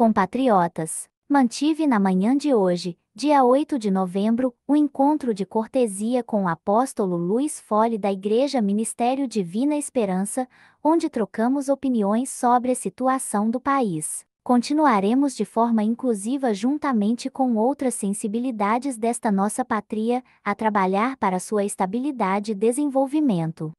compatriotas, mantive na manhã de hoje, dia 8 de novembro, o um encontro de cortesia com o apóstolo Luiz Fole da Igreja Ministério Divina Esperança, onde trocamos opiniões sobre a situação do país. Continuaremos de forma inclusiva juntamente com outras sensibilidades desta nossa pátria a trabalhar para sua estabilidade e desenvolvimento.